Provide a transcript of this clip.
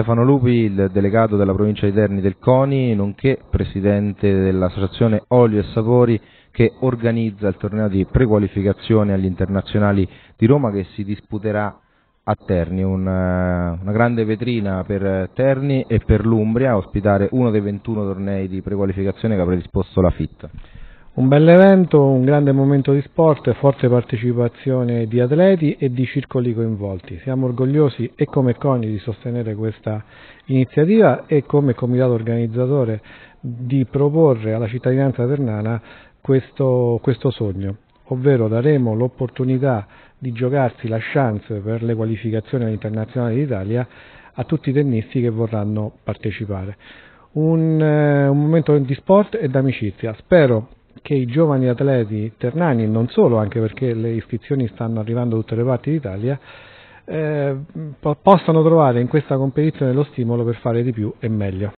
Stefano Lupi, il delegato della provincia di Terni del CONI, nonché presidente dell'associazione Olio e Sapori che organizza il torneo di prequalificazione agli internazionali di Roma che si disputerà a Terni, una, eh, una, grande vetrina per Terni e per l'Umbria, a ospitare uno dei 21 tornei di prequalificazione che ha predisposto la FIT. Un bell'evento, un grande momento di sport, forte partecipazione di atleti e di circoli coinvolti. Siamo orgogliosi e come CONI di sostenere questa iniziativa e come comitato organizzatore di proporre alla cittadinanza ternana questo, questo sogno, ovvero daremo l'opportunità di giocarsi la chance per le qualificazioni all'internazionale d'Italia a tutti i tennisti che vorranno partecipare. Un, eh, un momento di sport e d'amicizia. Spero che i giovani atleti ternani, non solo, anche perché le iscrizioni stanno arrivando da tutte le parti d'Italia, eh, po- possano trovare in questa competizione lo stimolo per fare di più e meglio.